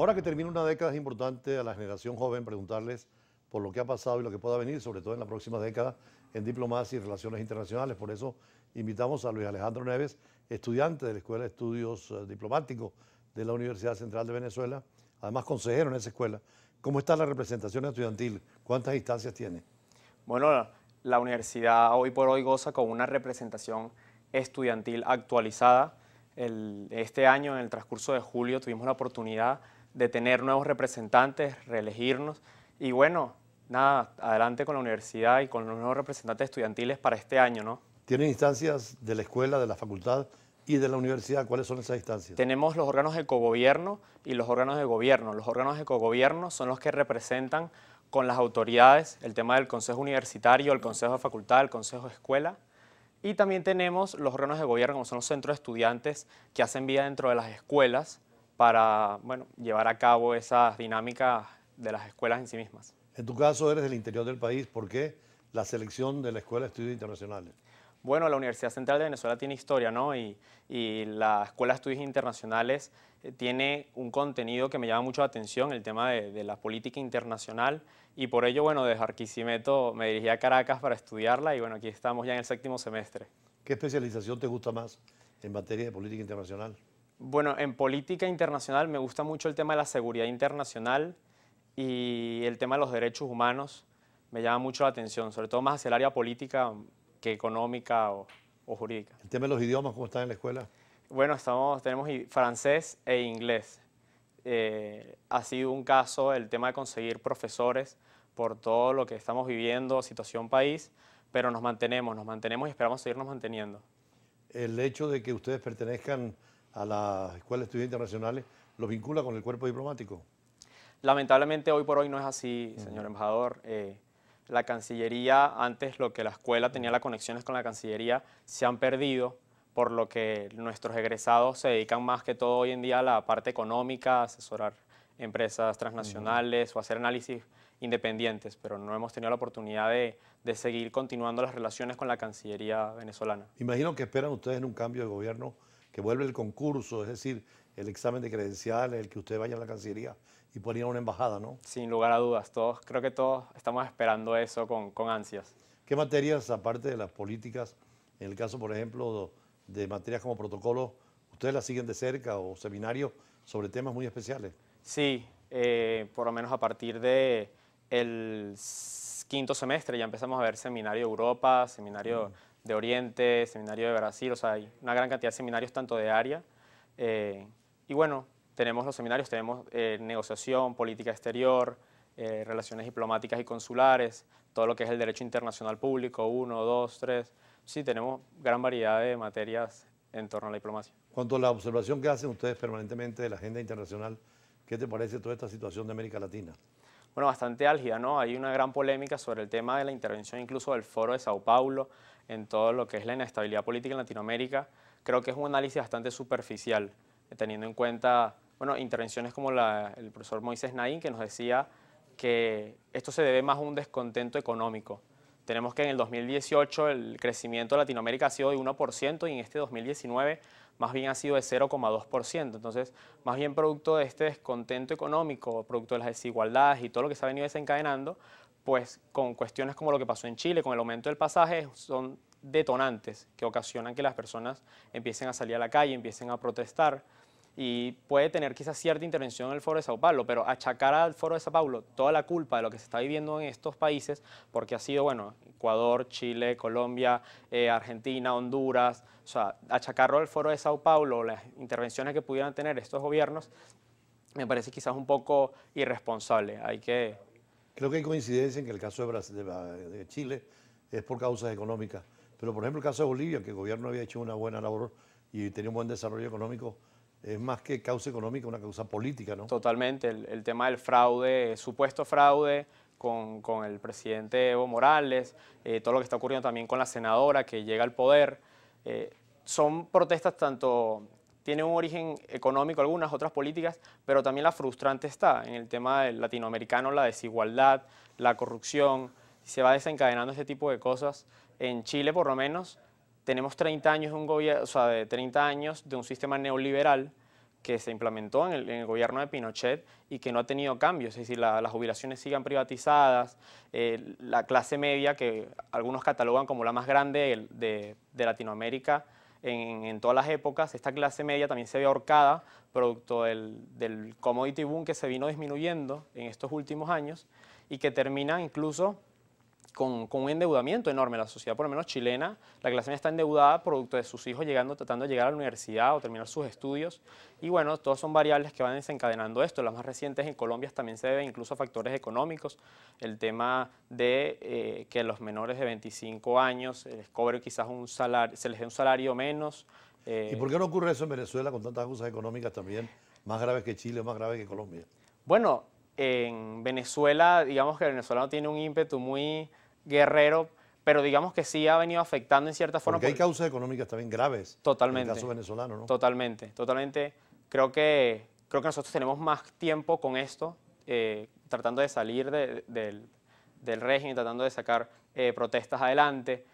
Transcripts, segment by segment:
ahora que termina una década es importante a la generación joven preguntarles por lo que ha pasado y lo que pueda venir, sobre todo en la próxima década en diplomacia y relaciones internacionales. Por eso invitamos a Luis Alejandro Neves, estudiante de la Escuela de Estudios eh, Diplomáticos de la Universidad Central de Venezuela, además consejero en esa escuela. ¿Cómo está la representación estudiantil? ¿Cuántas instancias tiene? Bueno, la, universidad hoy por hoy goza con una representación estudiantil actualizada. este año, en el transcurso de julio, tuvimos la oportunidad de tener nuevos representantes, reelegirnos. Y bueno, nada, adelante con la universidad y con los nuevos representantes estudiantiles para este año, ¿no? ¿Tienen instancias de la escuela, de la facultad y de la universidad? ¿Cuáles son esas instancias? Tenemos los órganos de cogobierno y los órganos de gobierno. Los órganos de cogobierno son los que representan con las autoridades el tema del consejo universitario, el consejo de facultad, el consejo de escuela. Y también tenemos los órganos de gobierno, como son los centros de estudiantes que hacen vida dentro de las escuelas, para bueno, llevar a cabo esas dinámicas de las escuelas en sí mismas. En tu caso eres del interior del país, ¿por qué la selección de la Escuela de Estudios Internacionales? Bueno, la Universidad Central de Venezuela tiene historia, ¿no? Y, y, la Escuela de Estudios Internacionales eh, tiene un contenido que me llama mucho la atención, el tema de, la política internacional. Y por ello, bueno, desde Arquisimeto me dirigí a Caracas para estudiarla y bueno, aquí estamos ya en el séptimo semestre. ¿Qué especialización te gusta más en materia de política internacional? Bueno, en política internacional me gusta mucho el tema de la seguridad internacional y el tema de los derechos humanos me llama mucho la atención, sobre todo más hacia el área política que económica o, jurídica. ¿El tema de los idiomas cómo están en la escuela? Bueno, estamos, tenemos francés e inglés. Eh, ha sido un caso el tema de conseguir profesores por todo lo que estamos viviendo, situación país, pero nos mantenemos, nos mantenemos y esperamos seguirnos manteniendo. El hecho de que ustedes pertenezcan a la escuela de estudios internacionales, lo vincula con el cuerpo diplomático. Lamentablemente hoy por hoy no es así, señor embajador. Eh, la Cancillería, antes lo que la escuela tenía las conexiones con la Cancillería, se han perdido, por lo que nuestros egresados se dedican más que todo hoy en día a la parte económica, asesorar empresas transnacionales o hacer análisis independientes, pero no hemos tenido la oportunidad de, de, seguir continuando las relaciones con la Cancillería venezolana. Imagino que esperan ustedes en un cambio de gobierno que vuelve el concurso, es decir, el examen de credenciales, el que usted vaya a la Cancillería y pueda una embajada, ¿no? Sin lugar a dudas, todos, creo que todos estamos esperando eso con, ansias. ¿Qué materias, aparte de las políticas, en el caso, por ejemplo, de materias como protocolos, ustedes las siguen de cerca o seminarios sobre temas muy especiales? Sí, eh, por lo menos a partir de el quinto semestre ya empezamos a ver seminario de Europa, seminario mm. de Oriente, seminario de Brasil, o sea, hay una gran cantidad de seminarios tanto de área. Eh, y bueno, tenemos los seminarios, tenemos eh, negociación, política exterior, eh, relaciones diplomáticas y consulares, todo lo que es el derecho internacional público, uno, dos, tres. Sí, tenemos gran variedad de materias en torno a la diplomacia. Cuanto a la observación que hacen ustedes permanentemente de la agenda internacional, ¿qué te parece toda esta situación de América Latina? bueno, bastante álgida, ¿no? Hay una gran polémica sobre el tema de la intervención incluso del Foro de Sao Paulo en todo lo que es la inestabilidad política en Latinoamérica. Creo que es un análisis bastante superficial, teniendo en cuenta, bueno, intervenciones como el profesor Moisés Naín, que nos decía que esto se debe más a un descontento económico. Tenemos que en el 2018 el crecimiento de Latinoamérica ha sido de 1% y en este 2019 más bien ha sido de 0,2%. Entonces, más bien producto de este descontento económico, producto de las desigualdades y todo lo que se ha venido desencadenando, pues con cuestiones como lo que pasó en Chile, con el aumento del pasaje, son detonantes que ocasionan que las personas empiecen a salir a la calle, empiecen a protestar y puede tener quizás cierta intervención en el Foro de Sao Paulo, pero achacar al Foro de Sao Paulo toda la culpa de lo que se está viviendo en estos países, porque ha sido, bueno, Ecuador, Chile, Colombia, eh, Argentina, Honduras, o sea, achacarlo al Foro de Sao Paulo, las intervenciones que pudieran tener estos gobiernos, me parece quizás un poco irresponsable. Hay que... Creo que hay coincidencia en que el caso de, de Chile es por causas económicas, pero por ejemplo el caso de Bolivia, que el gobierno había hecho una buena labor y tenía un buen desarrollo económico, es más que causa económica, una causa política, ¿no? Totalmente, el, tema del fraude, supuesto fraude con, el presidente Evo Morales, eh, todo lo que está ocurriendo también con la senadora que llega al poder, eh, son protestas tanto, tienen un origen económico algunas, otras políticas, pero también la frustrante está en el tema del latinoamericano, la desigualdad, la corrupción, se va desencadenando este tipo de cosas. En Chile, por lo menos, tenemos 30 años, de un gobierno, o sea, de 30 años de un sistema neoliberal que se implementó en el, gobierno de Pinochet y que no ha tenido cambios, es decir, las jubilaciones siguen privatizadas, eh, la clase media, que algunos catalogan como la más grande de, Latinoamérica en, todas las épocas, esta clase media también se ve ahorcada, producto del, del commodity boom que se vino disminuyendo en estos últimos años y que termina incluso con, un endeudamiento enorme. La sociedad, por lo menos chilena, la clase media está endeudada producto de sus hijos llegando, tratando de llegar a la universidad o terminar sus estudios. Y bueno, todos son variables que van desencadenando esto. Las más recientes en Colombia también se deben incluso a factores económicos. El tema de eh, que los menores de 25 años les cobre quizás un salario, se les dé un salario menos. Eh. ¿Y por qué no ocurre eso en Venezuela con tantas cosas económicas también, más graves que Chile, más graves que Colombia? Bueno, en Venezuela, digamos que Venezuela no tiene un ímpetu muy Guerrero, pero digamos que sí ha venido afectando en cierta forma. Porque hay causas económicas también graves. Totalmente. En el caso venezolano, ¿no? Totalmente, totalmente. Creo que, creo que nosotros tenemos más tiempo con esto, eh, tratando de salir del, régimen, tratando de sacar eh, protestas adelante.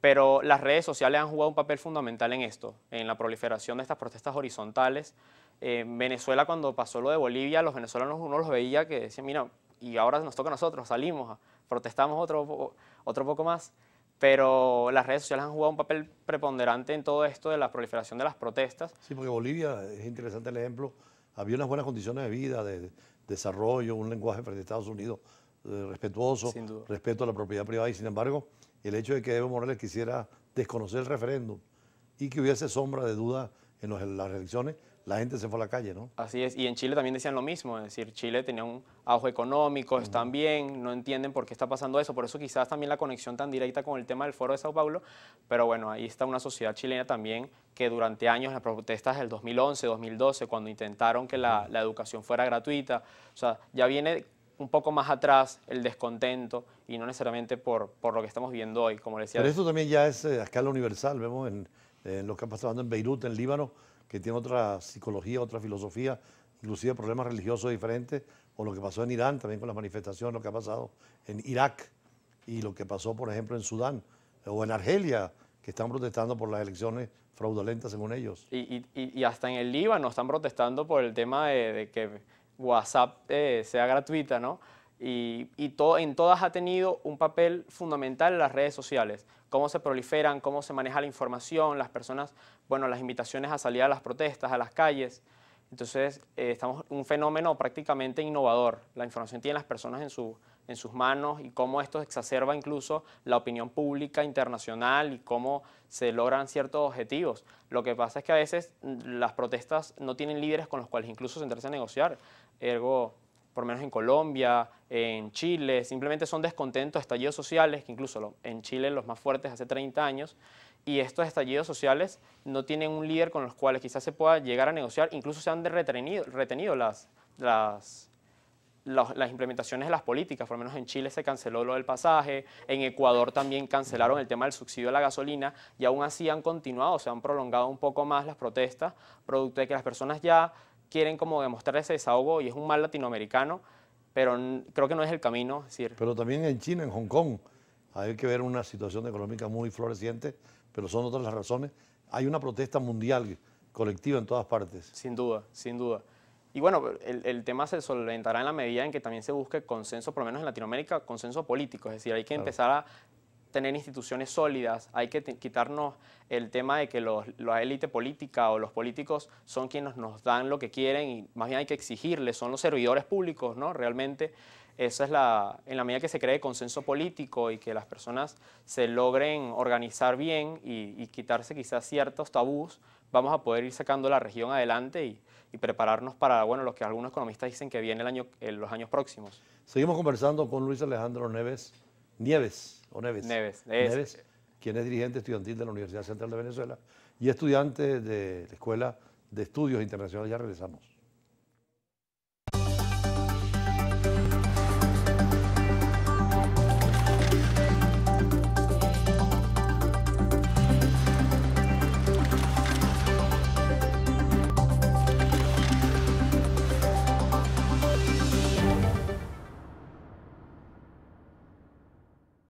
Pero las redes sociales han jugado un papel fundamental en esto, en la proliferación de estas protestas horizontales. En eh, Venezuela, cuando pasó lo de Bolivia, los venezolanos uno los veía que decían, mira, y ahora nos toca a nosotros, salimos. A, protestamos otro, otro poco más, pero las redes sociales han jugado un papel preponderante en todo esto de la proliferación de las protestas. Sí, porque Bolivia, es interesante el ejemplo, había unas buenas condiciones de vida, de desarrollo, un lenguaje frente a Estados Unidos eh, respetuoso, respeto a la propiedad privada y sin embargo el hecho de que Evo Morales quisiera desconocer el referéndum y que hubiese sombra de duda en las elecciones la gente se fue a la calle, ¿no? Así es, y en Chile también decían lo mismo, es decir, Chile tenía un auge económico, están bien, no entienden por qué está pasando eso, por eso quizás también la conexión tan directa con el tema del Foro de Sao Paulo, pero bueno, ahí está una sociedad chilena también que durante años, las protestas del 2011, 2012, cuando intentaron que la, educación fuera gratuita, o sea, ya viene un poco más atrás el descontento y no necesariamente por, por lo que estamos viendo hoy, como decía. Pero eso también ya es eh, a escala universal, vemos en, lo que ha pasado en Beirut, en Líbano, que tiene otra psicología, otra filosofía, inclusive problemas religiosos diferentes, o lo que pasó en Irán también con las manifestaciones, lo que ha pasado en Irak y lo que pasó, por ejemplo, en Sudán o en Argelia, que están protestando por las elecciones fraudulentas según ellos. Y, hasta en el Líbano están protestando por el tema de, que WhatsApp eh, sea gratuita, ¿no? y, en todas ha tenido un papel fundamental en las redes sociales, cómo se proliferan, cómo se maneja la información, las personas, bueno, las invitaciones a salir a las protestas, a las calles. Entonces, eh, estamos un fenómeno prácticamente innovador. La información tiene las personas en, sus manos y cómo esto exacerba incluso la opinión pública internacional y cómo se logran ciertos objetivos. Lo que pasa es que a veces mm, las protestas no tienen líderes con los cuales incluso sentarse a negociar. Ergo, por menos en Colombia, en Chile, simplemente son descontentos, estallidos sociales, que incluso en Chile los más fuertes hace 30 años, y estos estallidos sociales no tienen un líder con los cuales quizás se pueda llegar a negociar, incluso se han retenido, retenido las, las, las, implementaciones de las políticas, por lo menos en Chile se canceló lo del pasaje, en Ecuador también cancelaron el tema del subsidio a la gasolina y aún así han continuado, se han prolongado un poco más las protestas, producto de que las personas ya quieren como demostrar ese desahogo y es un mal latinoamericano, pero creo que no es el camino. decir. Pero también en China, en Hong Kong, hay que ver una situación económica muy floreciente, pero son otras las razones. Hay una protesta mundial colectiva en todas partes. Sin duda, sin duda. Y bueno, el, tema se solventará en la medida en que también se busque consenso, por lo menos en Latinoamérica, consenso político. Es decir, hay que empezar a tener instituciones sólidas, hay que quitarnos el tema de que los, la élite política o los políticos son quienes nos dan lo que quieren y más bien hay que exigirles, son los servidores públicos, ¿no? Realmente esa es la, en la medida que se cree consenso político y que las personas se logren organizar bien y, quitarse quizás ciertos tabús, vamos a poder ir sacando la región adelante y, prepararnos para, bueno, lo que algunos economistas dicen que viene el año, en eh, los años próximos. Seguimos conversando con Luis Alejandro Neves, Nieves, o quien es dirigente estudiantil de la Universidad Central de Venezuela y estudiante de la Escuela de Estudios Internacionales. Ya regresamos.